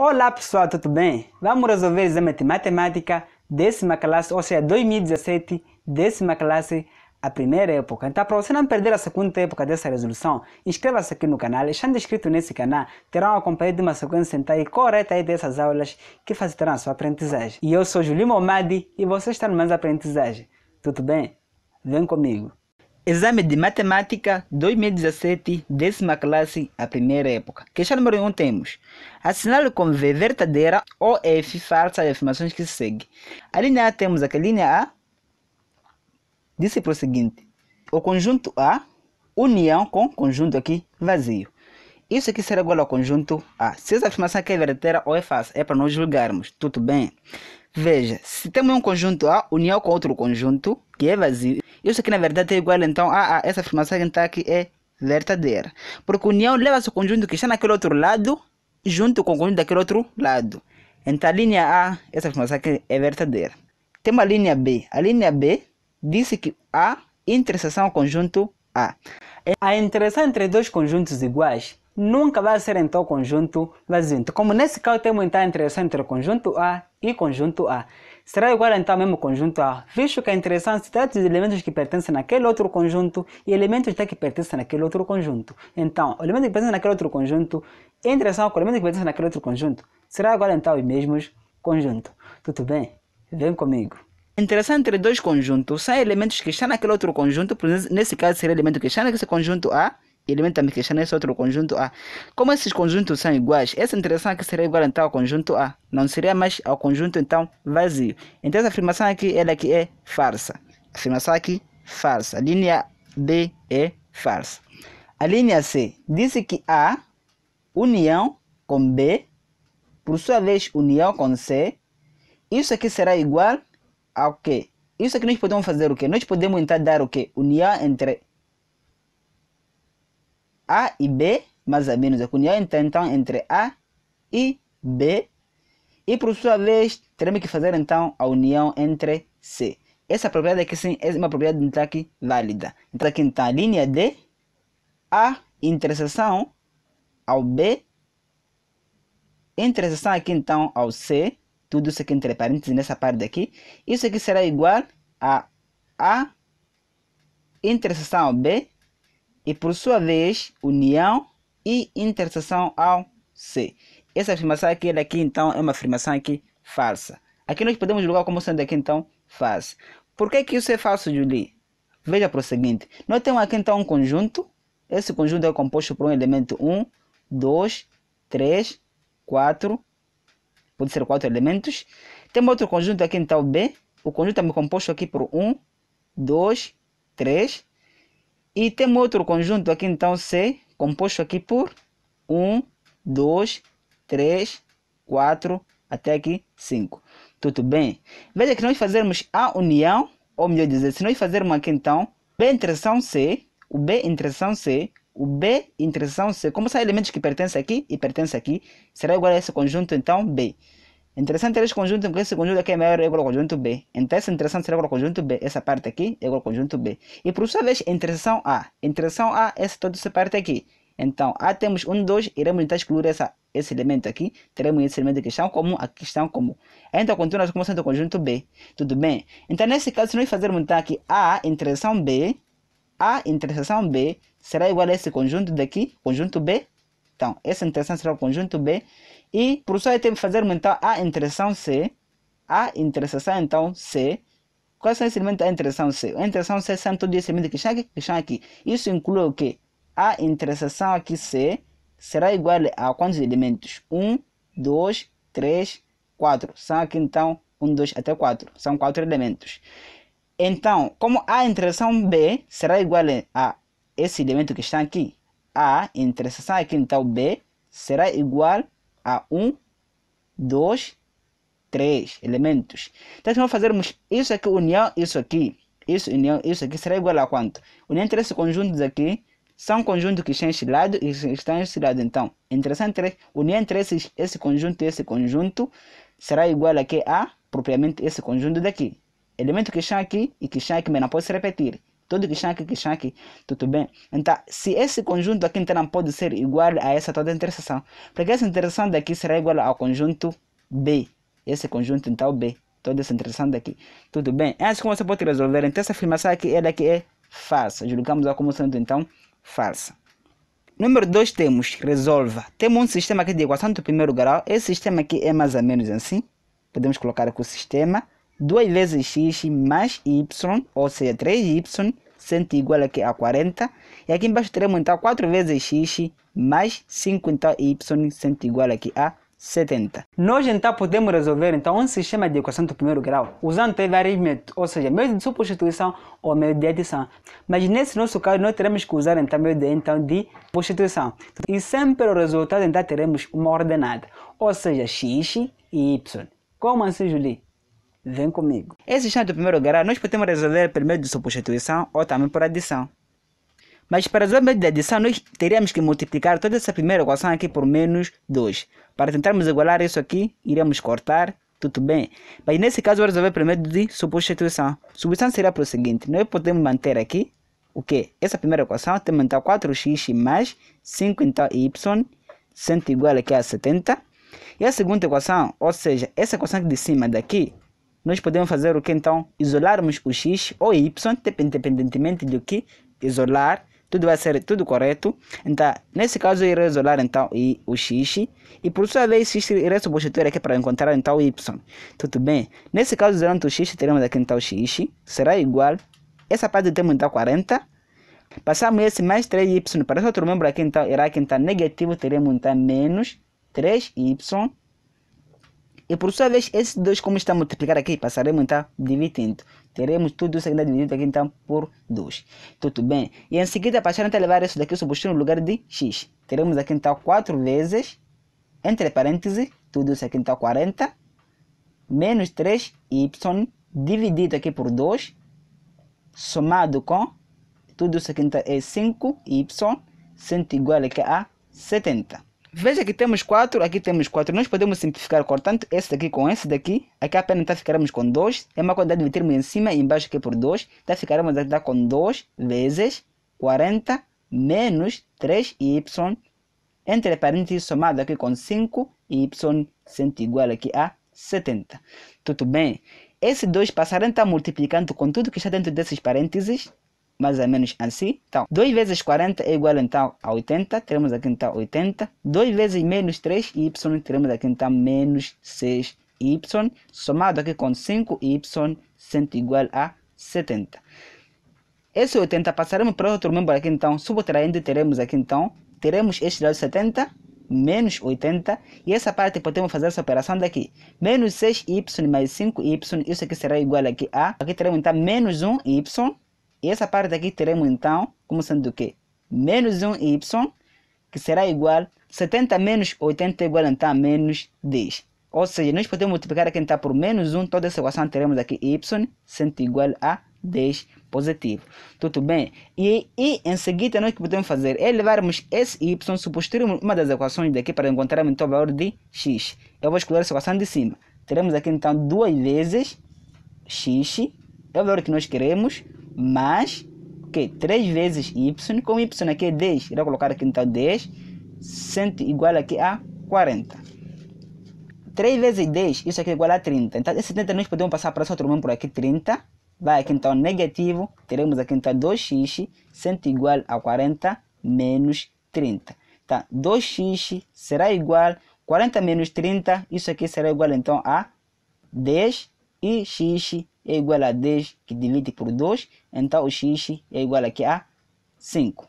Olá pessoal, tudo bem? Vamos resolver o exame de matemática, décima classe, ou seja, 2017, décima classe, a primeira época. Então, para você não perder a segunda época dessa resolução, inscreva-se aqui no canal. Estando inscrito nesse canal, terão acompanhado uma sequência então, correta dessas aulas que facilitarão a sua aprendizagem. E eu sou Julio Momadi e você está no Mais Aprendizagem. Tudo bem? Vem comigo. Exame de Matemática 2017, décima classe, a primeira época. Questão número 1 um, temos. Assinale com V verdadeira ou F falsa as afirmações que se segue. A linha A temos aqui. A linha A disse para o seguinte. O conjunto A, união com conjunto aqui vazio. Isso aqui será igual ao conjunto A. Se essa afirmação aqui é verdadeira ou é falsa, é para nós julgarmos. Tudo bem? Veja, se temos um conjunto A, união com outro conjunto que é vazio. Isso aqui na verdade é igual então a, ah, a ah, essa afirmação que está aqui é verdadeira. Porque união leva-se o conjunto que está naquele outro lado junto com o conjunto daquele outro lado. Então a linha A, essa afirmação aqui é verdadeira. Tem uma linha B. A linha B disse que A interseção ao conjunto A. A interseção entre dois conjuntos iguais nunca vai ser então conjunto vazio. Então, como nesse caso temos então a interseção entre o conjunto A e conjunto A será igual então ao mesmo conjunto A, visto que é interessante se trata elementos que pertencem naquele outro conjunto e elementos que pertencem naquele outro conjunto. Então, o elemento que pertence naquele outro conjunto em relação com o elemento que pertence naquele outro conjunto será igual então aos mesmos conjuntos. Tudo bem? Vem comigo. Interação entre dois conjuntos são elementos que estão naquele outro conjunto, nesse caso seria elemento que está nesse conjunto A elemento da mixação é esse outro conjunto A. Como esses conjuntos são iguais, essa interação aqui seria igual então ao conjunto A. Não seria mais ao conjunto então vazio. Então essa afirmação aqui, ela aqui é farsa. Afirmação aqui, farsa. A linha B é farsa. A linha C diz que A, união com B, por sua vez união com C, isso aqui será igual ao quê? Isso aqui nós podemos fazer o quê? Nós podemos então dar o quê? União entre a e B, mais ou menos a união então entre A e B. E por sua vez, teremos que fazer então a união entre C. Essa propriedade aqui sim é uma propriedade de destaque válida. Então aqui então a linha D, A interseção ao B, interseção aqui então ao C, tudo isso aqui entre parênteses nessa parte daqui. Isso aqui será igual a A interseção ao B e, por sua vez, união e interseção ao C. Essa afirmação aqui daqui, então, é uma afirmação aqui falsa. Aqui nós podemos julgar como sendo aqui, então, falsa. Por que, que isso é falso, Julie? Veja para o seguinte. Nós temos aqui, então, um conjunto. Esse conjunto é composto por um elemento 1, 2, 3, 4. Pode ser quatro elementos. Temos outro conjunto aqui, então, B. O conjunto é composto aqui por 1, 2, 3, e tem outro conjunto aqui, então, C, composto aqui por 1, 2, 3, 4, até aqui 5. Tudo bem? Veja que nós fazemos a união, ou melhor dizer, se nós fazermos aqui, então, B interseção C, o B interseção C, o B interseção C, como são elementos que pertencem aqui e pertencem aqui, será igual a esse conjunto, então, B. Interessante esse conjunto, que esse conjunto aqui é maior igual ao conjunto B. Então essa interseção será igual ao conjunto B. Essa parte aqui é igual ao conjunto B. E por sua vez, interseção A. interseção A é toda essa parte aqui. Então, A temos 1, 2, iremos tentar excluir essa, esse elemento aqui. Teremos esse elemento de questão comum, aqui questão comum. Então, continuamos sendo o conjunto B. Tudo bem? Então, nesse caso, se nós fazermos então aqui A interseção B, A interseção B será igual a esse conjunto daqui, conjunto B. Então, essa interseção será o conjunto B. E o professor aí tem que fazer então a interação C, a interseção então C. Quais é são os elementos da interseção C? A interseção C é são todos esses elementos que estão aqui, que estão aqui. Isso inclui o quê? A interseção aqui C será igual a quantos elementos? 1, 2, 3, 4. São aqui então 1, 2 até 4. São 4 elementos. Então, como a interseção B será igual a esse elemento que está aqui, a interseção aqui então B será igual a um, dois, três elementos. Então, se nós fazermos isso aqui, união, isso aqui, isso, união, isso aqui, será igual a quanto? União entre esses conjuntos aqui são conjuntos que estão este lado e estão este lado. Então, interessante, união entre esses, esse conjunto e esse conjunto será igual a que a propriamente esse conjunto daqui. elementos que estão aqui e que estão aqui, mas não pode se repetir. Tudo que shaki, que shaki, tudo bem? Então, se esse conjunto aqui então pode ser igual a essa toda interseção, porque essa interseção daqui será igual ao conjunto B. Esse conjunto então B. Toda essa interseção daqui. Tudo ah, bem? É assim como você pode resolver. Então, essa afirmação aqui, ela aqui é falsa. Julgamos-a como sendo então falsa. Número 2 temos, resolva. Temos um sistema aqui de equação do primeiro grau. Esse sistema aqui é mais ou menos assim. Podemos colocar aqui o sistema 2 vezes x mais y, ou seja, 3y, sendo igual aqui a 40. E aqui embaixo teremos então 4 vezes x mais 50 y, sendo igual aqui a 70. Nós então podemos resolver então um sistema de equação do primeiro grau usando vários métodos, ou seja, método de substituição ou método de adição. Mas nesse nosso caso nós teremos que usar então método de, então, de substituição. E sempre o resultado então teremos uma ordenada, ou seja, x e y. Como assim, Julie? Vem comigo. Esse chão é de primeiro grau nós podemos resolver pelo meio de substituição ou também por adição. Mas para resolver de adição, nós teríamos que multiplicar toda essa primeira equação aqui por menos 2. Para tentarmos igualar isso aqui, iremos cortar, tudo bem. Mas nesse caso, vamos resolver pelo meio de substituição. Substituição será para o seguinte, nós podemos manter aqui, o que? Essa primeira equação, temos então 4x mais 5 então y, sendo igual aqui a 70. E a segunda equação, ou seja, essa equação aqui de cima daqui, nós podemos fazer o que então? Isolarmos o x ou y, independentemente do que isolar, tudo vai ser tudo correto. Então, nesse caso, eu irei isolar então e o x e por sua vez x irei substituir aqui para encontrar então o y. Tudo bem? Nesse caso, isolando o x, teremos aqui então o x, será igual essa parte temos então 40. Passamos esse mais 3y para esse outro membro aqui então irá aqui então negativo, teremos então menos 3y e por sua vez, esses dois, como está multiplicado aqui, passaremos então dividindo. Teremos tudo isso ainda tá dividido aqui então por 2. Tudo bem. E em seguida, passaremos a levar isso daqui, substituindo no lugar de x. Teremos aqui então 4 vezes, entre parênteses, tudo isso aqui então 40, menos 3y, dividido aqui por 2, somado com, tudo isso aqui então é 5y, sendo igual aqui a 70. Veja que temos 4, aqui temos 4. Nós podemos simplificar, cortando esse daqui com esse daqui. Aqui apenas tá, ficaremos com 2. É uma quantidade de termo em cima e embaixo aqui por 2. Então ficaremos aqui tá, com 2 vezes 40 menos 3y. Entre parênteses, somado aqui com 5, y sendo igual aqui a 70. Tudo bem? Esse 2 passarão a tá, multiplicando com tudo que está dentro desses parênteses mais ou menos assim. Então, 2 vezes 40 é igual então a 80, teremos aqui então 80. 2 vezes menos 3y, teremos aqui então menos 6y, somado aqui com 5y, sendo igual a 70. Esse 80 passaremos para outro membro aqui então, subtraindo, teremos aqui então, teremos este lado 70 menos 80, e essa parte podemos fazer essa operação daqui, menos 6y mais 5y, isso aqui será igual aqui a, aqui teremos então menos 1y, e essa parte aqui teremos então como sendo o quê? Menos 1y, que será igual 70 menos 80 é igual então a menos 10. Ou seja, nós podemos multiplicar aqui então por menos 1, toda essa equação teremos aqui y sendo igual a 10 positivo. Tudo bem? E, e em seguida, nós que podemos fazer é levarmos esse y, substituirmos uma das equações daqui para encontrarmos então o valor de x. Eu vou escolher essa equação de cima. Teremos aqui então duas vezes x, é o valor que nós queremos, mais o okay, 3 vezes y, como y aqui é 10, irá colocar aqui então 10, 100 igual aqui a 40. 3 vezes 10, isso aqui é igual a 30. Então, esse 30 nós podemos passar para esse outro número por aqui, 30. Vai aqui então negativo, teremos aqui então 2x, sendo igual a 40 menos 30. Tá, 2x será igual, 40 menos 30, isso aqui será igual então a 10 e x é igual a 10 que divide por 2, então o x é igual aqui a 5.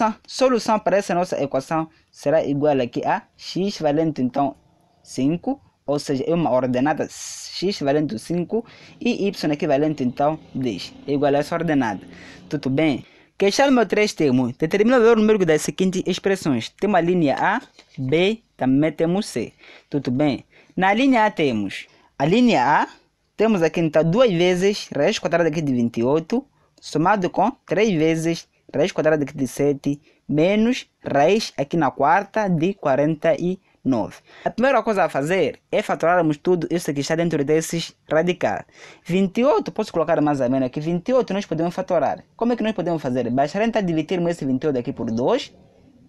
A solução para essa nossa equação será igual aqui a x valendo então 5, ou seja, é uma ordenada x valendo 5 e y equivalente então 10, é igual a essa ordenada. Tudo bem? Questão número 3 temos, determinador número das seguintes expressões. Temos a linha A, B, também temos C. Tudo bem? Na linha A temos a linha A temos aqui então 2 vezes raiz quadrada aqui de 28, somado com 3 vezes raiz quadrada aqui de 7, menos raiz aqui na quarta de 49. A primeira coisa a fazer é fatorarmos tudo isso que está dentro desses radicais. 28, posso colocar mais ou menos aqui, 28 nós podemos fatorar. Como é que nós podemos fazer? Bastará então dividirmos esse 28 aqui por 2,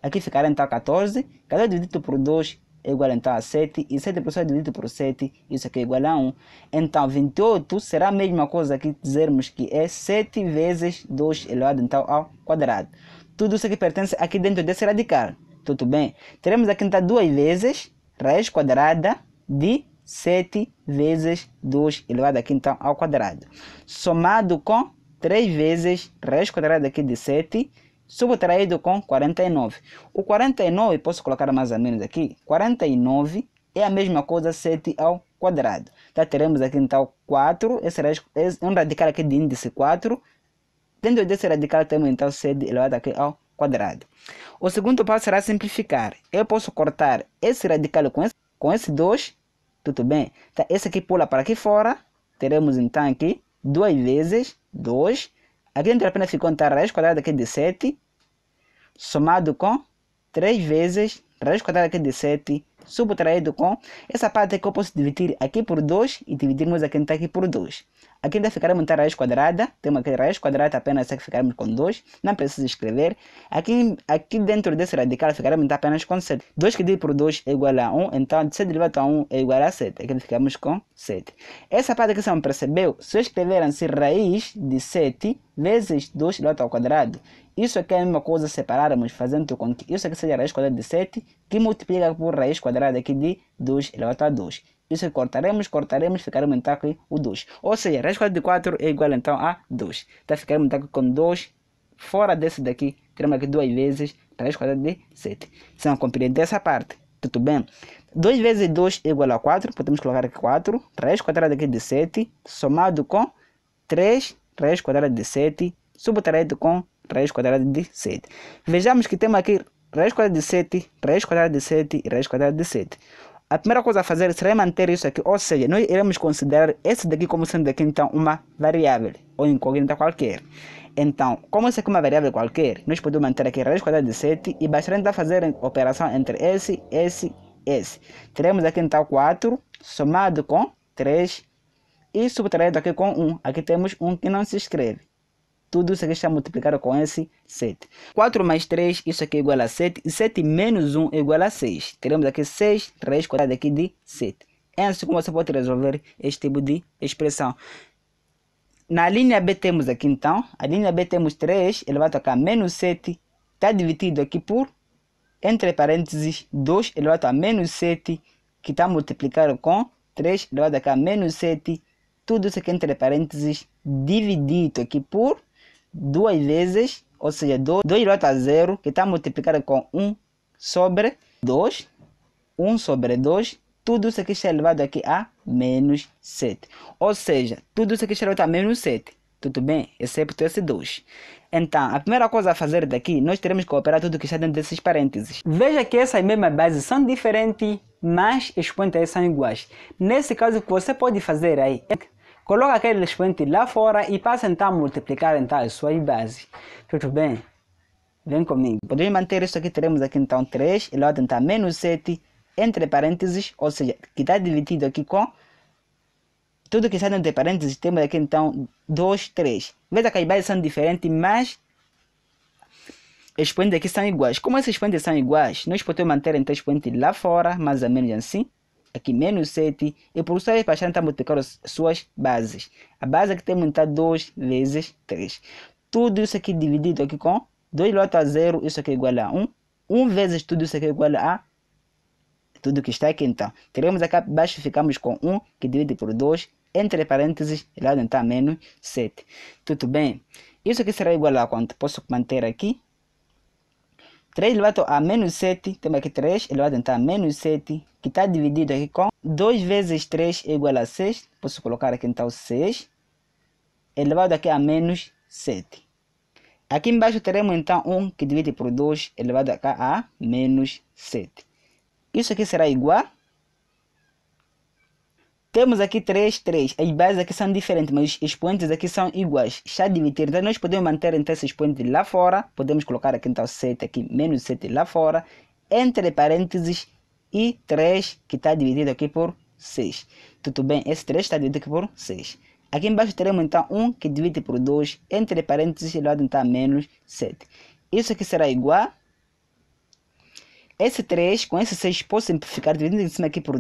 aqui ficará então 14, 14 dividido por 2 é igual então a 7, e 7 por dividido por 7, isso aqui é igual a 1. Então, 28 será a mesma coisa que dizermos que é 7 vezes 2 elevado então ao quadrado. Tudo isso aqui pertence aqui dentro desse radical, tudo bem? Teremos aqui então 2 vezes raiz quadrada de 7 vezes 2 elevado aqui então ao quadrado, somado com 3 vezes raiz quadrada aqui de 7 subtraído com 49. O 49, posso colocar mais ou menos aqui, 49 é a mesma coisa 7 ao quadrado. Então, teremos aqui então 4, esse, é um radical aqui de índice 4. Dentro desse radical temos então 7 elevado aqui ao quadrado. O segundo passo será simplificar. Eu posso cortar esse radical com esse, com esse 2, tudo bem. Então, esse aqui pula para aqui fora, teremos então aqui 2 vezes 2 Aqui não vale a pena se contar raiz quadrada aqui de 7 somado com 3 vezes raiz quadrada aqui de 7 subtraído com essa parte que eu posso dividir aqui por 2 e dividirmos aqui, então, aqui por 2. Aqui ainda ficaremos muita raiz quadrada, temos aqui raiz quadrada apenas se ficaremos com 2, não precisa escrever. Aqui, aqui dentro desse radical ficaremos apenas com 7. 2 que divide por 2 é igual a 1, então de elevado a 1 é igual a 7. Aqui ficamos com 7. Essa parte que você não percebeu, se escreveram escrever assim, raiz de 7 vezes 2 elevado ao quadrado, isso aqui é a mesma coisa separarmos, fazendo com que isso aqui seja raiz quadrada de 7, que multiplica por raiz quadrada aqui de 2 elevado a 2. Isso é cortaremos, cortaremos, ficaremos então aqui o 2. Ou seja, raiz quadrada de 4 é igual então a 2. Então tá, ficaremos então aqui com 2 fora desse daqui. Teremos aqui duas vezes raiz quadrada de 7. Se não compreender essa parte, tudo bem? 2 vezes 2 é igual a 4. Podemos colocar aqui 4. Raiz quadrada aqui de 7 somado com 3 raiz quadrada de 7 subtraído com raiz quadrada de 7. Vejamos que temos aqui raiz quadrada de 7, raiz quadrada de 7 e raiz quadrada de 7 a primeira coisa a fazer é será manter isso aqui, ou seja, nós iremos considerar esse daqui como sendo aqui então uma variável ou incógnita qualquer. Então, como isso aqui é uma variável qualquer, nós podemos manter aqui raiz quadrada de 7 e basta fazer a operação entre esse, esse esse. Teremos aqui então 4 somado com 3 e subtraído aqui com 1. Aqui temos um que não se escreve tudo isso aqui está multiplicado com esse 7. 4 mais 3, isso aqui é igual a 7. E 7 menos 1 é igual a 6. Teremos aqui 6, 3 quadrado aqui de 7. É assim como você pode resolver este tipo de expressão. Na linha B temos aqui então, a linha B temos 3 elevado a menos 7, está dividido aqui por, entre parênteses, 2 elevado a menos 7, que está multiplicado com 3 elevado a menos 7, tudo isso aqui entre parênteses, dividido aqui por duas vezes, ou seja, 2 rota a 0, que está multiplicado com 1 sobre 2, 1 sobre 2, tudo isso aqui está elevado aqui a menos 7. Ou seja, tudo isso aqui está elevado a menos 7. Tudo bem? Excepto esse 2. Então, a primeira coisa a fazer daqui, nós teremos que operar tudo que está dentro desses parênteses. Veja que essas mesmas bases são diferentes, mas expoentes são iguais. Nesse caso, o que você pode fazer aí é Coloca aquele expoente lá fora e passa então a multiplicar então as suas bases. Tudo bem? Vem comigo. Podemos manter isso aqui, teremos aqui então 3, e lá então menos 7, entre parênteses, ou seja, que está dividido aqui com tudo que sai entre parênteses, temos aqui então 2, 3. Veja que as bases são diferentes, mas expoentes aqui são iguais. Como esses expoentes são iguais, nós podemos manter então expoente lá fora, mais ou menos assim aqui menos 7 e por isso é eles baixaram a multiplicar as suas bases. A base aqui temos então 2 vezes 3. Tudo isso aqui dividido aqui com 2 lota a 0, isso aqui é igual a 1. 1 vezes tudo isso aqui é igual a tudo que está aqui então. Teremos aqui abaixo, ficamos com 1 que divide por 2, entre parênteses, lado então menos 7. Tudo bem? Isso aqui será igual a quanto? Posso manter aqui? 3 elevado a menos 7, temos aqui 3 elevado então a menos 7, que está dividido aqui com 2 vezes 3 é igual a 6. Posso colocar aqui então 6 elevado aqui a menos 7. Aqui embaixo teremos então 1 que divide por 2 elevado aqui a menos 7. Isso aqui será igual temos aqui 3, 3. As bases aqui são diferentes, mas os expoentes aqui são iguais. Está dividido. Então, nós podemos manter então esse expoente lá fora. Podemos colocar aqui então 7 aqui, menos 7 lá fora. Entre parênteses e 3, que está dividido aqui por 6. Tudo bem, esse 3 está dividido aqui por 6. Aqui embaixo teremos então 1 que divide por 2, entre parênteses, lado então menos 7. Isso aqui será igual. Esse 3 com esse 6 posso simplificar dividindo em cima aqui por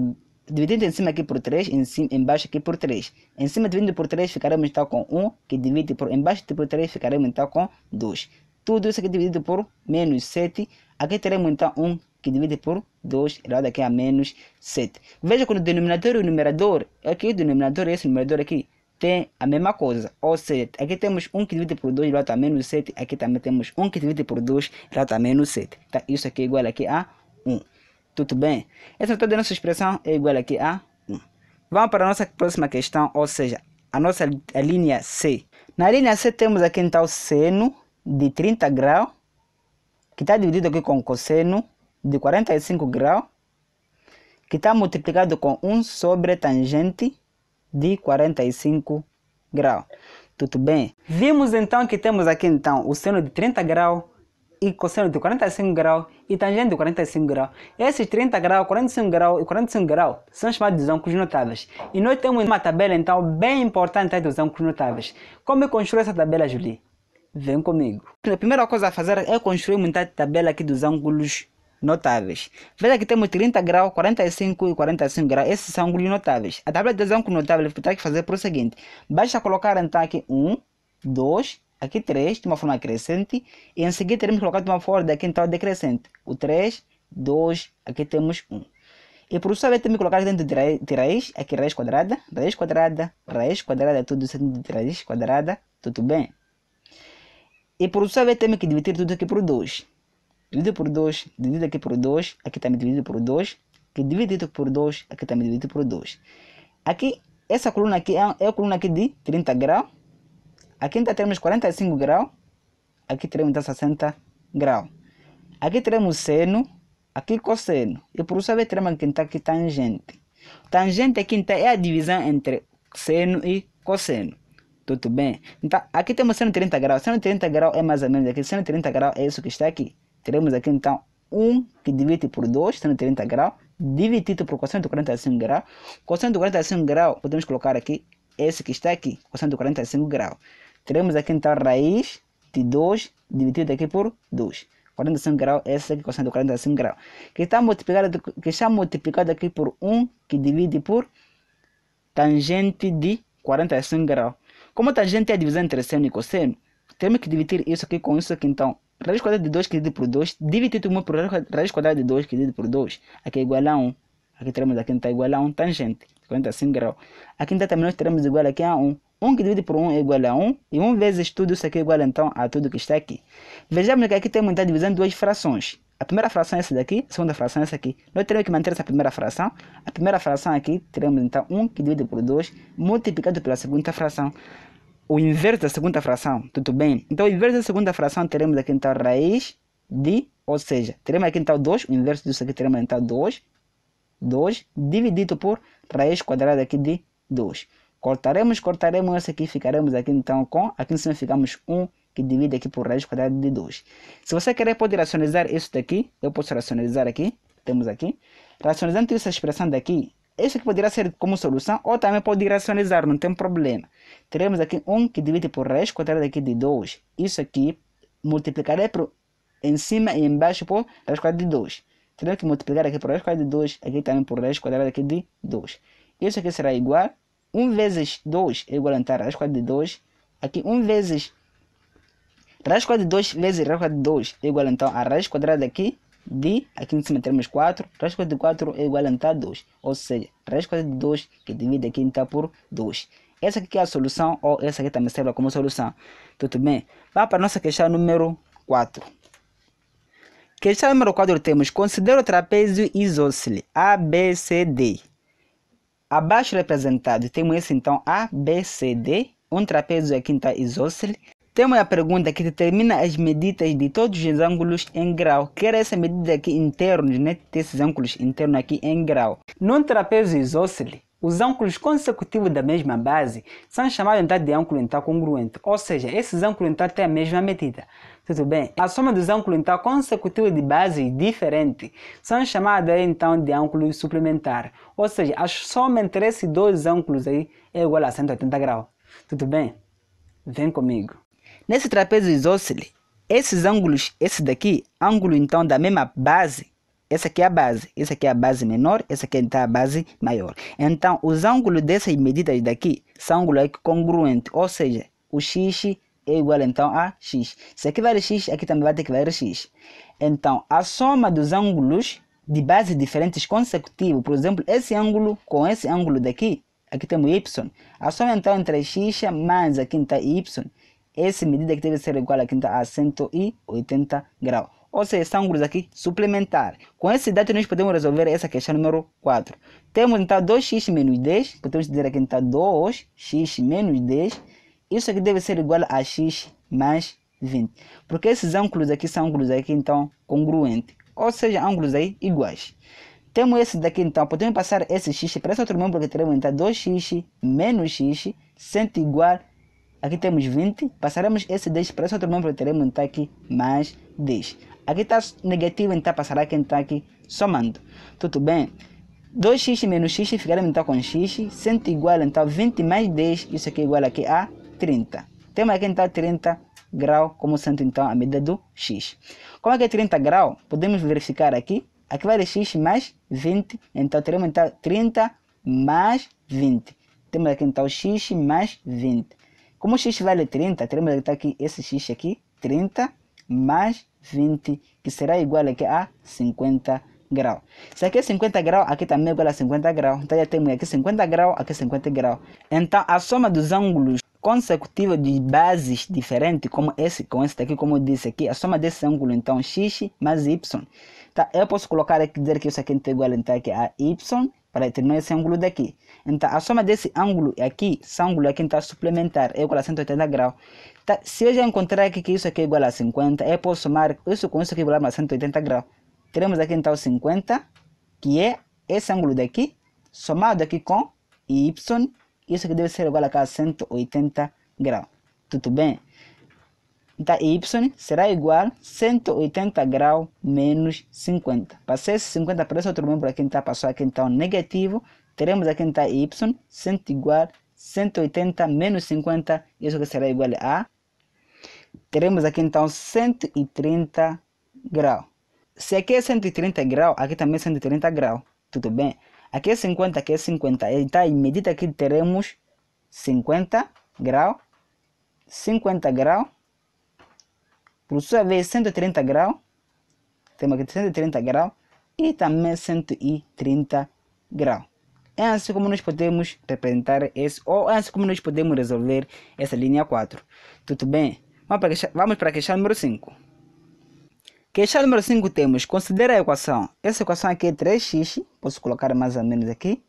Dividindo em cima aqui por 3, em cima, embaixo aqui por 3. Em cima dividindo por 3 ficaremos então com 1, que divide por embaixo por 3 ficaremos então com 2. Tudo isso aqui dividido por menos 7. Aqui teremos então 1 que divide por 2, elevado aqui a menos 7. Veja que o denominador e o numerador, aqui o denominador e esse numerador aqui, tem a mesma coisa. Ou seja, aqui temos 1 que divide por 2 igual a menos 7. Aqui também temos 1 que divide por 2 igual a menos 7. Tá? Isso aqui é igual aqui a 1. Tudo bem? Essa é toda nossa expressão é igual aqui a 1. Vamos para a nossa próxima questão, ou seja, a nossa a linha C. Na linha C temos aqui então seno de 30 graus, que está dividido aqui com cosseno de 45 graus, que está multiplicado com 1 sobre tangente de 45 graus. Tudo bem? Vimos então que temos aqui então o seno de 30 graus e cosseno de 45 graus e tangente de 45 graus. Esses 30 graus, 45 graus e 45 graus são chamados de ângulos notáveis. E nós temos uma tabela então bem importante dos ângulos notáveis. Como construir essa tabela, Julie? Vem comigo. A primeira coisa a fazer é construir uma tabela aqui dos ângulos notáveis. Veja que temos 30 graus, 45 e 45 graus. Esses são ângulos notáveis. A tabela dos ângulos notáveis ter que fazer é para o seguinte. Basta colocar então aqui 1, 2, aqui 3 de uma forma crescente e em seguida teremos colocado de uma forma daqui então decrescente. O 3, 2, aqui temos 1. E por isso também colocar dentro de raiz, aqui raiz quadrada, raiz quadrada, raiz quadrada, tudo dentro de raiz quadrada, tudo bem. E por isso temos que dividir tudo aqui por 2. Dividido por 2, dividido aqui por 2, aqui também dividido por 2, que dividido por 2, aqui também dividido por 2. Aqui, essa coluna aqui é, é a coluna aqui de 30 graus, Aqui ainda temos 45 graus, aqui teremos 60 então graus. Aqui teremos seno, aqui cosseno. E por isso teremos aqui, aqui tangente. Tangente aqui então, é a divisão entre seno e cosseno. Tudo bem? Então, aqui temos 130 graus. 130 graus é mais ou menos aqui. 130 graus é isso que está aqui. Teremos aqui então 1 que divide por 2, 130 graus, dividido por cosseno de 45 graus. Cosseno de 45 graus, podemos colocar aqui esse que está aqui, cosseno de 45 graus teremos aqui então a raiz de 2 dividido aqui por 2. 45 graus, essa aqui é a equação do 45 graus. Que está multiplicado, que está multiplicado aqui por 1, que divide por tangente de 45 graus. Como a tangente é a divisão entre seno e cosseno, temos que dividir isso aqui com isso aqui então. Raiz quadrada de 2 dividido por 2, dividido por raiz quadrada de 2 dividido por 2, aqui é igual a 1. Aqui teremos aqui então igual a 1 tangente. 45 graus. Aqui ainda também nós teremos igual aqui a 1. 1 que divide por 1 é igual a 1. E 1 vezes tudo isso aqui é igual então a tudo que está aqui. Vejamos que aqui temos então divisão de duas frações. A primeira fração é essa daqui, a segunda fração é essa aqui. Nós teremos que manter essa primeira fração. A primeira fração aqui, teremos então 1 que divide por 2, multiplicado pela segunda fração. O inverso da segunda fração, tudo bem? Então, o inverso da segunda fração, teremos aqui então a raiz de, ou seja, teremos aqui então 2, o inverso disso aqui teremos então 2, 2 dividido por para quadrada aqui de 2. Cortaremos, cortaremos esse aqui, ficaremos aqui então com, aqui em cima ficamos 1 que divide aqui por raiz quadrada de 2. Se você querer, pode racionalizar isso daqui, eu posso racionalizar aqui, temos aqui. Racionalizando essa expressão daqui, isso aqui poderá ser como solução ou também pode racionalizar, não tem problema. Teremos aqui 1 que divide por raiz quadrada aqui de 2. Isso aqui multiplicarei por em cima e embaixo por raiz quadrada de 2. Terei que multiplicar aqui por raiz quadrada de 2. Aqui também por raiz quadrada aqui de 2. Isso aqui será igual. 1 vezes 2 é igual a raiz quadrada de 2. Aqui 1 vezes... Raiz quadrada de 2 vezes raiz quadrada de 2 é igual então a raiz quadrada aqui de... Aqui em cima temos 4. Raiz quadrada de 4 é igual então a 2. Ou seja, raiz quadrada de 2 que divide aqui então por 2. Essa aqui é a solução ou essa aqui também serve como solução. Tudo bem? Vá para a nossa questão número 4. Questão é número 4 temos: considera o trapézio isósceles ABCD. Abaixo representado temos esse então ABCD, um trapézio aqui é está isósceles. Temos a pergunta que determina as medidas de todos os ângulos em grau, quer essa medida aqui internos, né? Desses ângulos internos aqui em grau. Num trapézio isósceles. Os ângulos consecutivos da mesma base são chamados então, de ângulo então congruente, ou seja, esses ângulos então têm a mesma medida. Tudo bem? A soma dos ângulos então consecutivos de bases diferentes são chamadas então de ângulo suplementar, ou seja, a soma entre esses dois ângulos aí é igual a 180 graus. Tudo bem? Vem comigo. Nesse trapézio isósceles, esses ângulos, esse daqui, ângulo então da mesma base, essa aqui é a base, essa aqui é a base menor, essa aqui é então a base maior. Então, os ângulos dessas medidas daqui são ângulos congruentes, ou seja, o x é igual então a x. Se aqui vale x, aqui também vai ter que valer x. Então, a soma dos ângulos de bases diferentes consecutivos, por exemplo, esse ângulo com esse ângulo daqui, aqui temos y. A soma então entre x mais a quinta então, y. Essa medida que deve ser igual então, a quinta a 180 graus ou seja, são ângulos aqui suplementares Com esse dado nós podemos resolver essa questão número 4. Temos então 2x menos 10, podemos dizer aqui então 2x menos 10, isso aqui deve ser igual a x mais 20. Porque esses ângulos aqui são ângulos aqui então congruentes, ou seja, ângulos aí iguais. Temos esse daqui então, podemos passar esse x para esse outro membro que teremos então 2x menos x sendo igual aqui temos 20, passaremos esse 10 para esse outro membro que teremos então aqui mais 10. Aqui está negativo, então passará quem está aqui somando. Tudo bem? 2x menos x ficaremos então com x, sendo igual então 20 mais 10, isso aqui é igual aqui a 30. Temos aqui então 30 graus como sendo então a medida do x. Como é que é 30 graus? Podemos verificar aqui, aqui vale x mais 20, então teremos então 30 mais 20. Temos aqui então x mais 20. Como x vale 30, teremos então, aqui esse x aqui, 30 mais 20. 20, que será igual aqui a 50 graus. Se aqui é 50 graus, aqui também é igual a 50 graus. Então já temos aqui 50 graus, aqui 50 graus. Então a soma dos ângulos consecutivos de bases diferentes, como esse com esse daqui, como eu disse aqui, a soma desse ângulo, então x mais y. Tá? Eu posso colocar aqui, dizer que isso aqui é igual então, aqui a y, para determinar esse ângulo daqui. Então, a soma desse ângulo aqui, esse ângulo aqui está então, suplementar, é igual a 180 graus. Tá, se eu já encontrar aqui que isso aqui é igual a 50, eu posso somar isso com isso aqui igual a 180 graus. Teremos aqui então 50, que é esse ângulo daqui, somado aqui com y, isso aqui deve ser igual a 180 graus. Tudo bem? Então, y será igual a 180 graus menos 50. Passei esse 50 para esse outro membro aqui, então passou aqui então negativo teremos aqui então y sendo igual a 180 menos 50, isso que será igual a teremos aqui então 130 graus. Se aqui é 130 graus, aqui também é 130 graus, tudo bem? Aqui é 50, aqui é 50, então em medida que teremos 50 graus, 50 graus, por sua vez 130 graus, temos aqui 130 graus e também 130 graus. É assim como nós podemos representar esse, ou é assim como nós podemos resolver essa linha 4. Tudo bem? Vamos para a questão, vamos para a questão número 5. Questão número 5 temos, considera a equação. Essa equação aqui é 3x, posso colocar mais ou menos aqui.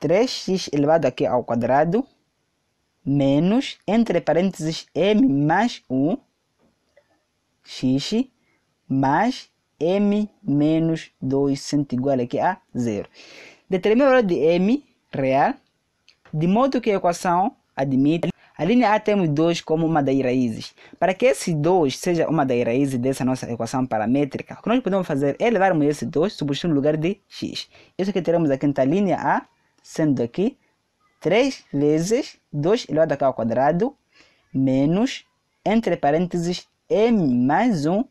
3x elevado aqui ao quadrado, menos, entre parênteses, m mais 1, x, mais m menos 2 sendo igual aqui a zero determina o valor de m real, de modo que a equação admite a linha A temos 2 como uma das raízes. Para que esse 2 seja uma das raízes dessa nossa equação paramétrica, o que nós podemos fazer é levarmos esse 2 substituindo no lugar de x. Isso que teremos aqui na linha A, sendo aqui 3 vezes 2 elevado ao quadrado, menos, entre parênteses, m mais 1,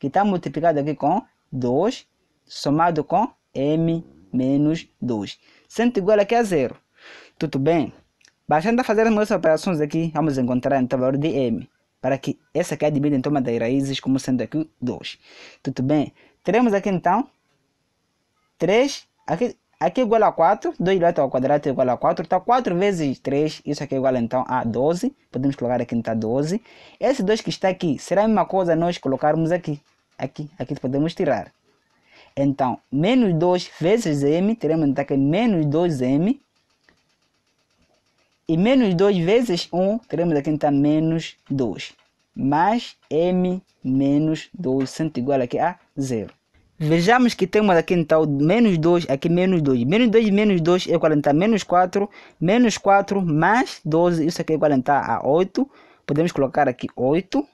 que está multiplicado aqui com 2, somado com m menos 2, sendo igual aqui a zero. Tudo bem? Bastante fazer as nossas operações aqui, vamos encontrar então o valor de m, para que essa aqui é dividida em toma das raízes como sendo aqui 2. Tudo bem? Teremos aqui então 3, aqui, aqui é igual a 4, 2 direto ao quadrado é igual a 4, então 4 vezes 3, isso aqui é igual então a 12, podemos colocar aqui então 12. Esse 2 que está aqui, será a mesma coisa nós colocarmos aqui, aqui, aqui podemos tirar. Então, menos 2 vezes m, teremos aqui menos 2m. E menos 2 vezes 1, teremos aqui então menos 2. Mais m menos 2, sendo igual aqui a zero. Vejamos que temos aqui então menos 2, aqui menos 2. Menos 2 menos 2 é 40, menos 4. Menos 4 mais 12, isso aqui é 40 a 8. Podemos colocar aqui 8.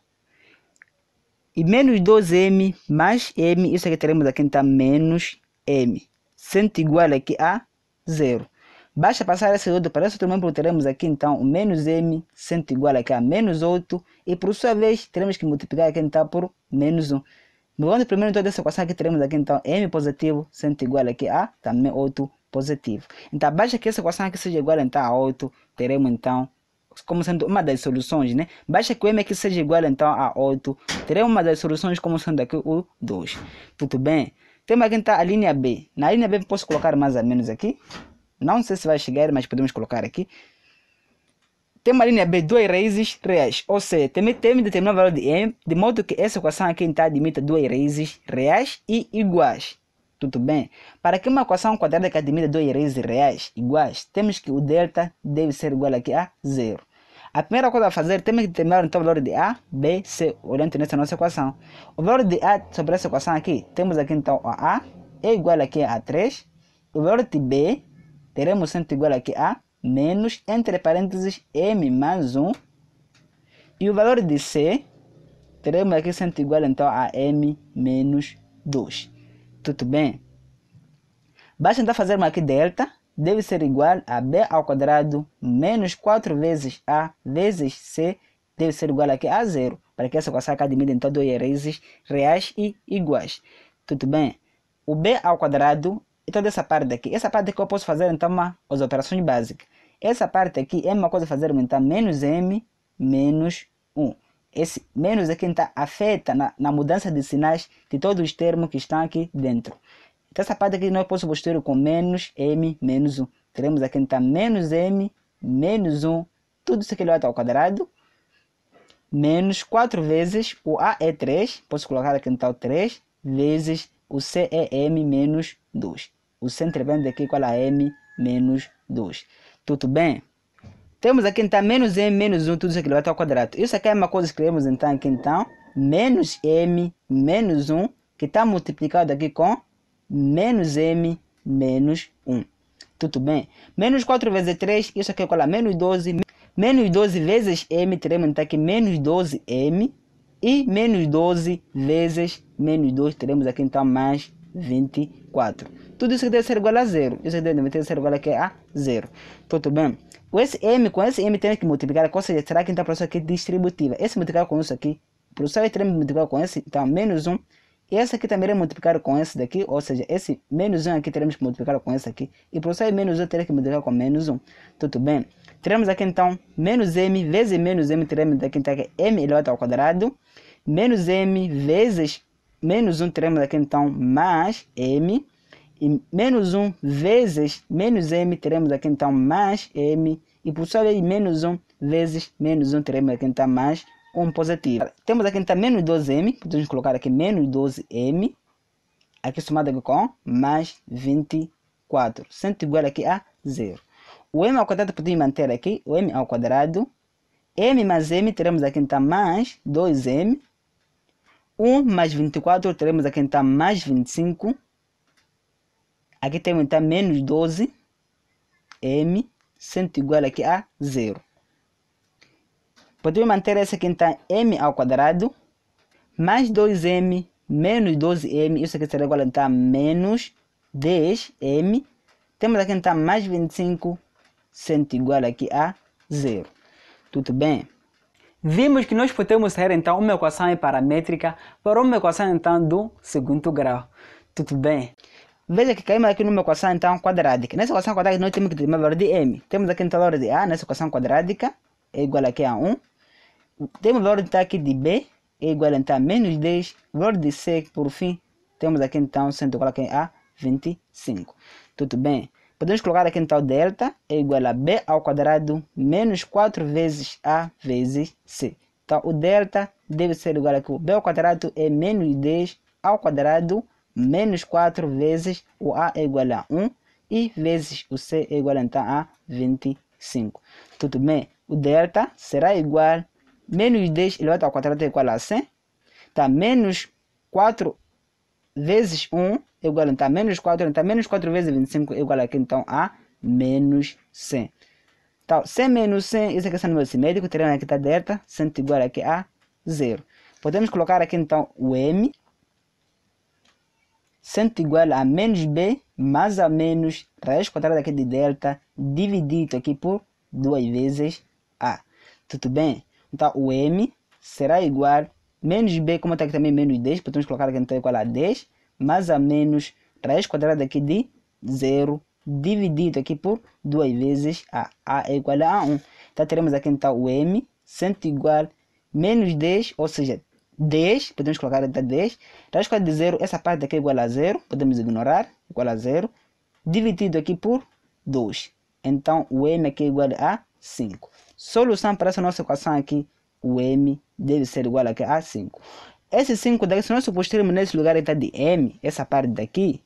E menos 2m mais m, isso aqui é teremos aqui então menos m, sendo igual aqui a zero. Basta passar esse outro para esse outro membro, teremos aqui então menos m sendo igual aqui a menos 8. E por sua vez, teremos que multiplicar aqui então por menos 1. Mudando primeiro toda então, essa equação aqui, teremos aqui então m positivo sendo igual aqui a também 8 positivo. Então, basta que essa equação aqui seja igual então a 8, teremos então como sendo uma das soluções, né? Basta é que o M aqui seja igual então a 8. Terei uma das soluções como sendo aqui o 2. Tudo bem? Temos aqui então tá? a linha B. Na linha B posso colocar mais ou menos aqui. Não sei se vai chegar, mas podemos colocar aqui. Tem a linha B, duas raízes reais. Ou seja, também temos determinado valor de M, de modo que essa equação aqui então admita duas raízes reais e iguais. Tudo bem? Para que uma equação quadrada que admita duas raízes reais iguais, temos que o delta deve ser igual aqui a zero. A primeira coisa a fazer, temos que determinar então o valor de A, B, C, olhando nessa nossa equação. O valor de A sobre essa equação aqui, temos aqui então a A é igual aqui a 3. O valor de B, teremos sempre igual aqui a menos, entre parênteses, M mais 1. E o valor de C, teremos aqui sempre igual então a M menos 2. Tudo bem? Basta então fazermos aqui delta deve ser igual a b ao quadrado menos 4 vezes a vezes c deve ser igual aqui a zero, para que essa equação acabe em todas as raízes reais e iguais. Tudo bem? O b ao quadrado, então dessa parte aqui, essa parte que eu posso fazer então uma, as operações básicas. Essa parte aqui é uma coisa fazer então menos m menos 1. Esse menos aqui então afeta na, na mudança de sinais de todos os termos que estão aqui dentro. Então, essa parte aqui nós podemos ter com menos m menos 1. Teremos aqui então menos m menos 1, tudo isso aqui elevado ao quadrado, menos 4 vezes o A é 3, posso colocar aqui então 3, vezes o C é m menos 2. O C intervendo aqui igual a m menos 2. Tudo bem? Temos aqui então menos m menos 1, tudo isso aqui elevado ao quadrado. Isso aqui é uma coisa que queremos então aqui então, menos m menos 1, que está multiplicado aqui com menos m menos 1. Tudo bem? Menos 4 vezes 3, isso aqui é colar menos 12. Menos 12 vezes m, teremos então, aqui menos 12m. E menos 12 vezes menos 2, teremos aqui então mais 24. Tudo isso deve ser igual a zero. Isso aqui deve ser igual aqui a zero. Tudo bem? Com esse m, com esse m temos que multiplicar. Ou seja, será que então a próxima aqui é distributiva? Esse multiplicar com isso aqui. Por isso, teremos que multiplicar com esse. Então, menos 1 e essa aqui também é multiplicar com essa daqui, ou seja, esse menos 1 aqui teremos que multiplicar com essa aqui. E por sair menos 1, teremos que multiplicar com menos 1. Tudo bem? Teremos aqui então menos m vezes menos m, teremos aqui então é m elevado ao quadrado. Menos m vezes menos 1, teremos aqui então mais m. E menos 1 vezes menos m, teremos aqui então mais m. E por sua vez, menos 1 vezes menos 1, teremos aqui então mais um positivo. Temos aqui então menos 12m, podemos colocar aqui menos 12m, aqui somado com mais 24, sendo igual aqui a zero. O m ao quadrado podemos manter aqui, o m ao quadrado, m mais m teremos aqui então mais 2m, 1 mais 24 teremos aqui então mais 25, aqui temos então menos 12m, sendo igual aqui a zero. Podemos manter essa aqui então tá m ao quadrado mais 2m menos 12m. Isso aqui será igual a então, menos 10m. Temos aqui então mais 25 sendo igual aqui a zero. Tudo bem? Vimos que nós podemos ter então uma equação paramétrica para uma equação então do segundo grau. Tudo bem? Veja que caímos aqui numa equação então quadrática. Nessa equação quadrática nós temos que ter uma valor de m. Temos aqui então a valor de a nessa equação quadrática é igual aqui a 1. Temos valor de TAC de B, é igual a menos 10. Valor de C, por fim, temos aqui então, sendo igual aqui A, 25. Tudo bem. Podemos colocar aqui então delta é igual a B ao quadrado menos 4 vezes A vezes C. Então o delta deve ser igual a B ao quadrado é menos 10 ao quadrado menos 4 vezes o A é igual a 1 e vezes o C é igual a, então, a 25. Tudo bem? O delta será igual menos 10 elevado ao quadrado é igual a 100. Tá, menos 4 vezes 1 é igual a tá, menos 4. Tá, menos 4 vezes 25 é igual aqui então a menos 100. Então, 100 menos 100, isso aqui é o número simétrico, teremos aqui está delta, 100 igual aqui a 0. Podemos colocar aqui então o m, 100 igual a menos b, mais ou menos raiz quadrada aqui de delta, dividido aqui por 2 vezes a. Tudo bem? Então, tá, o M será igual menos B, como está aqui também menos 10, podemos colocar aqui então igual a 10, mais ou menos raiz quadrada aqui de 0, dividido aqui por 2 vezes A. A é igual a 1. Então, teremos aqui então o M sendo igual menos 10, ou seja, 10, podemos colocar até 10. Raiz quadrada de 0, essa parte aqui é igual a 0, podemos ignorar, igual a 0, dividido aqui por 2. Então, o m aqui é igual a 5. Solução para essa nossa equação aqui, o m deve ser igual a A5. Esse 5 daqui, se nós substituirmos nesse lugar está de m, essa parte daqui,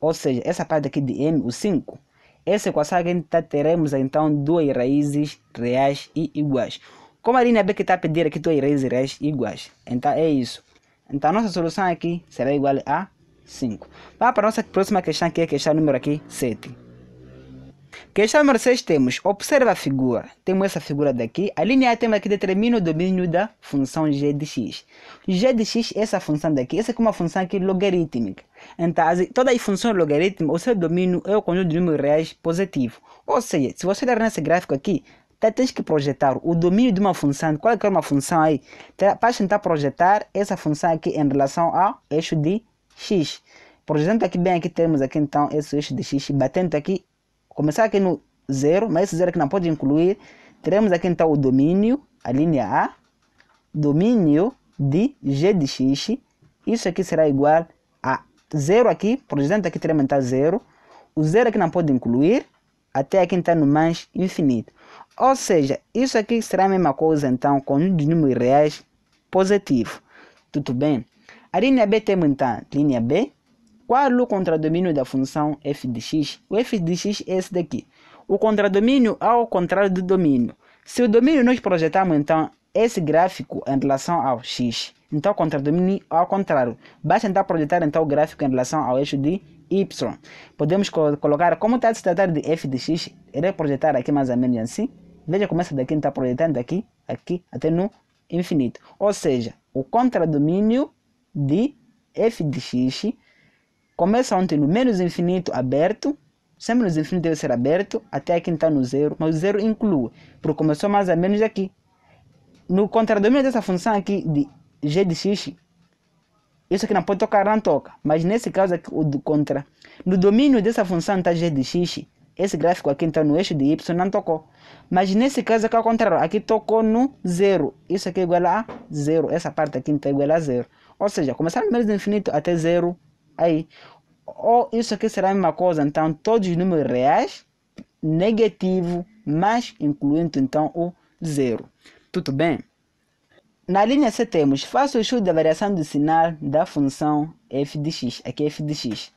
ou seja, essa parte aqui de m, o 5, essa equação aqui tá, teremos então duas raízes reais e iguais. Como a linha B que está a pedir aqui duas raízes reais iguais. Então é isso. Então a nossa solução aqui será igual a 5. Vá para a nossa próxima questão que é a questão número aqui 7. Questão número seis temos, observa a figura. Temos essa figura daqui. A linha A temos aqui determina o domínio da função g de x. g de x é essa função daqui. Essa aqui é uma função aqui logarítmica. Então, todas as funções logarítmicas, o seu domínio é o conjunto de números reais positivo. Ou seja, se você olhar nesse gráfico aqui, até tá, tens que projetar o domínio de uma função, qual é uma função aí, tá, para tentar projetar essa função aqui em relação ao eixo de x. Projetando aqui bem, aqui temos aqui então esse eixo de x, batendo aqui começar aqui no zero, mas esse zero aqui não pode incluir. Teremos aqui então o domínio, a linha A, domínio de g de x. Isso aqui será igual a zero aqui, por exemplo, aqui teremos então zero. O zero aqui não pode incluir, até aqui então no mais infinito. Ou seja, isso aqui será a mesma coisa então, conjunto de números reais positivo. Tudo bem? A linha B temos então, linha B, qual o contradomínio da função f de x? O f de x é esse daqui. O contradomínio é o contrário do domínio. Se o domínio nós projetamos, então, esse gráfico em relação ao x. Então, o contradomínio é ao contrário. Basta tentar projetar, então, o gráfico em relação ao eixo de y. Podemos co colocar, como está a se tratar de f de x, irei projetar aqui mais ou menos assim. Veja como essa daqui está projetando daqui, aqui, até no infinito. Ou seja, o contradomínio de f de x Começa ontem no menos infinito aberto, sempre menos infinito deve ser aberto, até aqui está então no zero, mas o zero inclui, porque começou mais a menos aqui. No contradomínio dessa função aqui de g de x, isso aqui não pode tocar, não toca, mas nesse caso aqui, o do contra. No domínio dessa função está g de x, esse gráfico aqui então no eixo de y não tocou. Mas nesse caso aqui é o contrário, aqui tocou no zero. Isso aqui é igual a zero, essa parte aqui então é igual a zero. Ou seja, começar no menos infinito até zero Aí, ou isso aqui será a mesma coisa, então todos os números reais, negativo, mas incluindo então o zero. Tudo bem? Na linha C temos, faça o estudo da variação do sinal da função f de x. Aqui é f de x.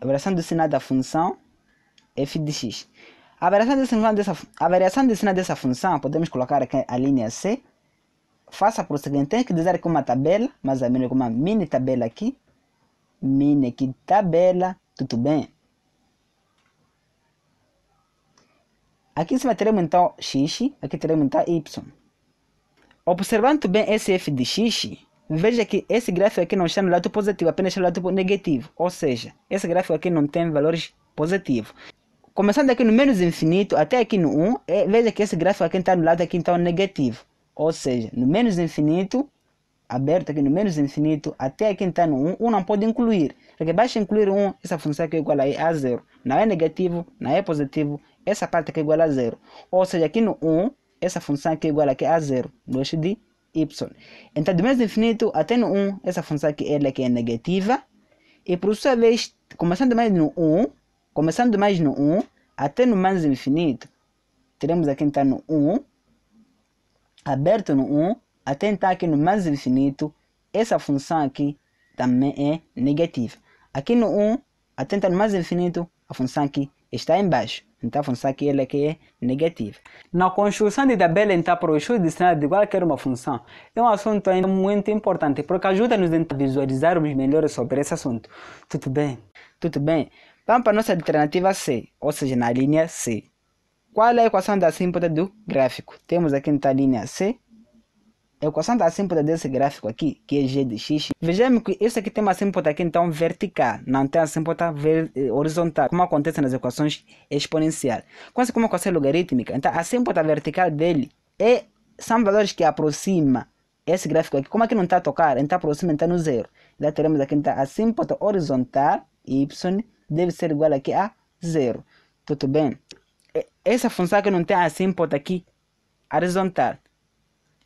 A variação do sinal da função f de x. A variação do sinal dessa, a variação do sinal dessa função, podemos colocar aqui a linha C. Faça por seguinte, tem que dizer que uma tabela, mais ou menos uma mini tabela aqui, Mine que tabela, tudo bem? Aqui em vai ter então x, aqui teremos então y. Observando bem esse f de x, veja que esse gráfico aqui não está no lado positivo, apenas no lado negativo. Ou seja, esse gráfico aqui não tem valores positivos. Começando aqui no menos infinito até aqui no 1, é, veja que esse gráfico aqui está no lado aqui então negativo. Ou seja, no menos infinito aberto aqui no menos infinito, até aqui está no 1, 1 não pode incluir. Porque basta incluir 1, essa função aqui é igual a, a zero. Não é negativo, não é positivo, essa parte aqui é igual a 0. Ou seja, aqui no 1, essa função aqui é igual a, a no eixo de y. Então, do menos infinito até no 1, essa função aqui, ela aqui é negativa. E por sua vez, começando mais no 1, começando mais no 1, até no mais infinito, teremos aqui então no 1, aberto no 1, até então aqui no mais infinito, essa função aqui também é negativa. Aqui no 1, até então no mais infinito, a função aqui está embaixo. Então a função aqui ela que é negativa. Na construção de tabela então para o estudo de sinal de qualquer uma função é um assunto ainda muito importante porque ajuda-nos a visualizarmos melhor sobre esse assunto. Tudo bem? Tudo bem. Vamos para a nossa alternativa C, ou seja, na linha C. Qual é a equação da assíntota do gráfico? Temos aqui na a linha C a equação da assímpota desse gráfico aqui, que é g de x, vejamos que isso aqui tem uma assímpota aqui então vertical, não tem assímpota eh, horizontal, como acontece nas equações exponenciais. Quando se a equação logarítmica, então a assímpota vertical dele é, são valores que aproxima esse gráfico aqui, como aqui é não está a tocar, então aproxima, então no zero. Então teremos aqui então a assímpota horizontal, y, deve ser igual aqui a zero. Tudo bem? Essa função que não tem a aqui horizontal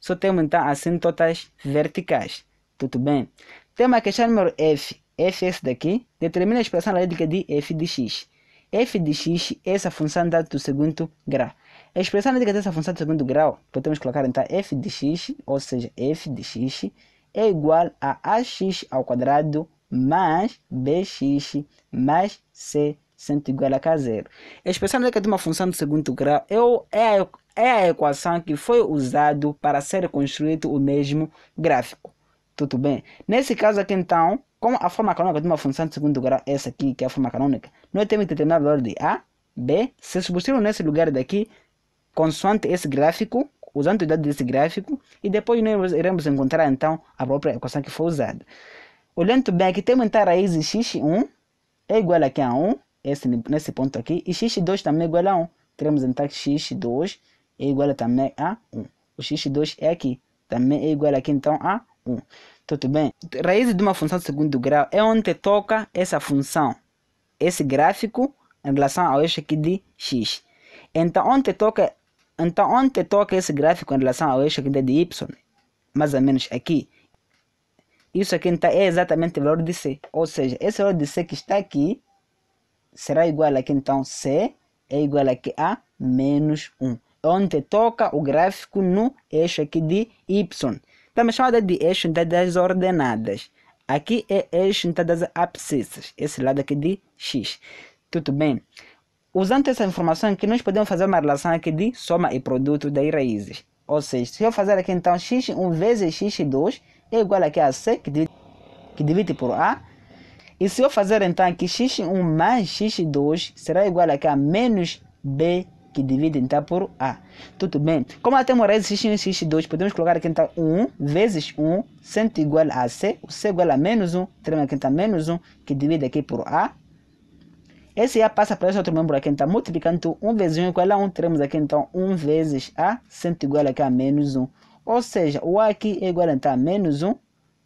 só temos então as assim totas verticais. Tudo bem? Temos a questão número F. F é esse daqui determina a expressão analítica de f de x. f de x é essa função dada do segundo grau. A expressão analítica dessa função do segundo grau, podemos colocar então f de x, ou seja, f de x é igual a ax ao quadrado mais bx mais c sendo igual a é zero. 0 Especialmente que tem uma função de segundo grau é, é a equação que foi usada para ser construído o mesmo gráfico. Tudo bem? Nesse caso aqui, então, como a forma canônica de uma função de segundo grau é essa aqui, que é a forma canônica, nós temos determinado valor de A, B, se substituíram nesse lugar daqui, consoante esse gráfico, usando o dado desse gráfico, e depois nós iremos encontrar, então, a própria equação que foi usada. Olhando bem aqui, temos então a raiz de x1 é igual aqui a 1, esse, nesse ponto aqui. E x2 também é igual a 1. Teremos então que x2 é igual também a 1. O x2 é aqui. Também é igual aqui então a 1. Então, tudo bem? Raiz de uma função de segundo grau é onde toca essa função. Esse gráfico em relação ao eixo aqui de x. Então onde toca, então, onde toca esse gráfico em relação ao eixo aqui de y? Mais ou menos aqui isso aqui então, é exatamente o valor de C. Ou seja, esse valor de C que está aqui será igual a que então C é igual a que A menos 1. Onde toca o gráfico no eixo aqui de Y. Estamos chamada de eixo das ordenadas. Aqui é eixo das abscissas. Esse lado aqui de X. Tudo bem? Usando essa informação aqui, nós podemos fazer uma relação aqui de soma e produto das raízes. Ou seja, se eu fazer aqui então x1 vezes x2 é igual que a C, que divide, que divide por A, e se eu fazer então que x1 mais x2 será igual aqui a menos b que divide então por a. Tudo bem? Como ela tem raiz x1 e x2, podemos colocar aqui então 1 vezes 1 sendo igual a c. O c é igual a menos 1, teremos aqui então menos 1 que divide aqui por a. Esse A passa para esse outro membro aqui, então multiplicando 1 vezes 1 igual a 1, teremos aqui então 1 vezes A, sendo igual aqui a menos 1. Ou seja, o A aqui é igual então, a menos 1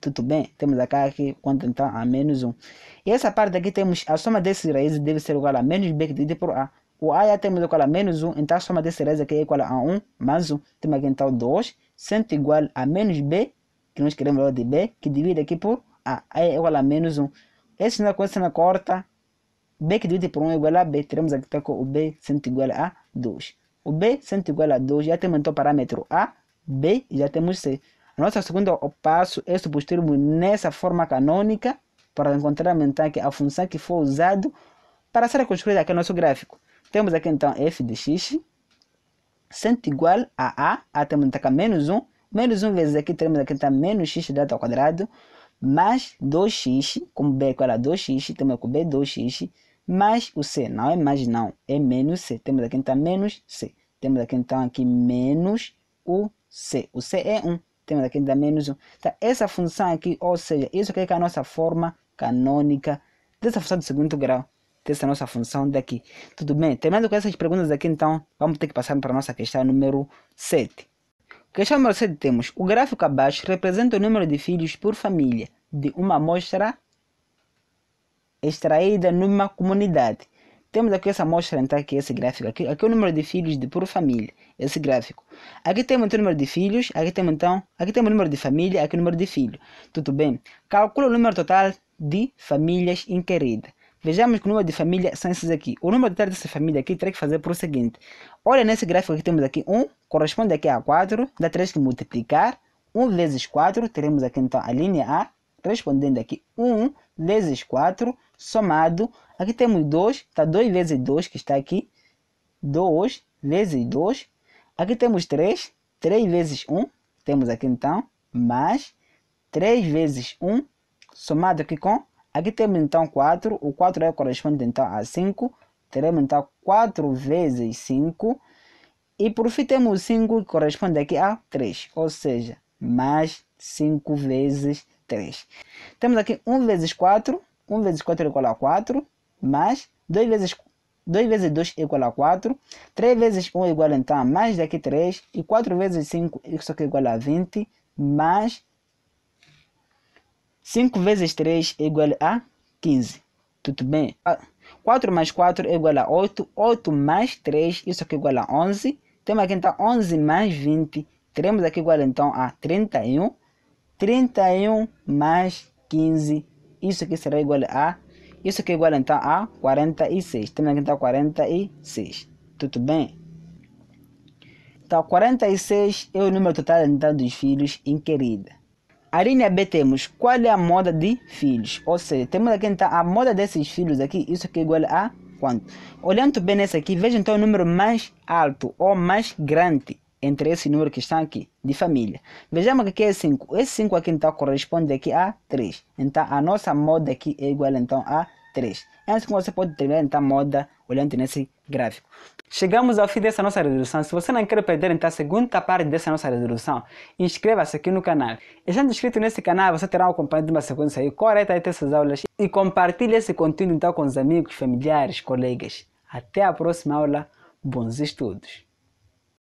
tudo bem, temos acá aqui contentar a menos 1. E essa parte aqui temos a soma desses raízes deve ser igual a menos b dividido por a. O a já temos igual a menos 1, então a soma desses raízes aqui é igual a 1 mais 1. Temos aqui então 2, sendo igual a menos b, que nós queremos valor de b, que divide aqui por a. a é igual a menos 1. Esse sinal com esse na corta, b que divide por 1 é igual a b. Teremos aqui então o b sendo igual a 2. O b sendo igual a 2, já temos então o parâmetro a, b e já temos c. Nosso segundo passo é substituirmos nessa forma canônica para encontrar que a função que foi usada para ser construída aqui no nosso gráfico. Temos aqui então f de x sendo igual a a, a temos então, aqui menos 1, menos 1 vezes aqui temos aqui então menos x dado ao quadrado, mais 2x, como b é igual a 2x, temos aqui b 2x, mais o c, não é mais não, é menos c, temos aqui então menos c, temos aqui então aqui menos o c, o c é 1 temos aqui ainda menos 1. Então, essa função aqui, ou seja, isso aqui é, é a nossa forma canônica dessa função de segundo grau, dessa nossa função daqui. Tudo bem, terminando com essas perguntas aqui, então, vamos ter que passar para a nossa questão número 7. Questão número 7 temos, o gráfico abaixo representa o número de filhos por família de uma amostra extraída numa comunidade. Temos aqui essa amostra, então, né, tá? aqui é esse gráfico. Aqui, aqui é o número de filhos de por família, esse gráfico. Aqui temos então, o número de filhos, aqui temos então, aqui temos o número de família, aqui o número de filho. Tudo bem. Calcula o número total de famílias inquiridas. Vejamos que o número de família são esses aqui. O número total dessa família aqui terá que fazer por o seguinte. Olha nesse gráfico que temos aqui 1, corresponde aqui a 4, dá 3 que multiplicar. 1 vezes 4, teremos aqui então a linha A, respondendo aqui 1 vezes 4 somado. Aqui temos 2, está 2 vezes 2 que está aqui. 2 vezes 2. Aqui temos 3, 3 vezes 1. Temos aqui então mais 3 vezes 1 somado aqui com. Aqui temos então 4, o 4 é corresponde então a 5. Teremos então 4 vezes 5. E por fim temos 5 que corresponde aqui a 3, ou seja, mais 5 vezes 3. 3. Temos aqui 1 vezes 4. 1 vezes 4 é igual a 4. Mais 2 vezes 2 vezes 2 é igual a 4. 3 vezes 1 é igual a então a mais daqui 3. E 4 vezes 5 isso aqui é igual a 20. Mais 5 vezes 3 é igual a 15. Tudo bem? 4 ah, mais 4 é igual a 8. 8 mais 3, isso aqui é igual a 11. Temos aqui então 11 mais 20. Teremos aqui igual então a 31. 31 mais 15, isso aqui será igual a, isso aqui é igual então a 46. Temos aqui então 46, tudo bem? Então 46 é o número total então dos filhos em querida. A linha né, B temos qual é a moda de filhos, ou seja, temos aqui então a moda desses filhos aqui, isso aqui é igual a quanto? Olhando bem nessa aqui, veja então o número mais alto ou mais grande entre esse número que está aqui, de família. Vejamos que aqui é 5. Esse 5 aqui então corresponde aqui a 3. Então a nossa moda aqui é igual então a 3. É assim que você pode determinar né? então a moda olhando nesse gráfico. Chegamos ao fim dessa nossa resolução. Se você não quer perder então a segunda parte dessa nossa resolução, inscreva-se aqui no canal. Estando inscrito nesse canal, você terá acompanhado acompanhamento uma sequência aí correta dessas aulas e compartilhe esse conteúdo então com os amigos, familiares, colegas. Até a próxima aula. Bons estudos!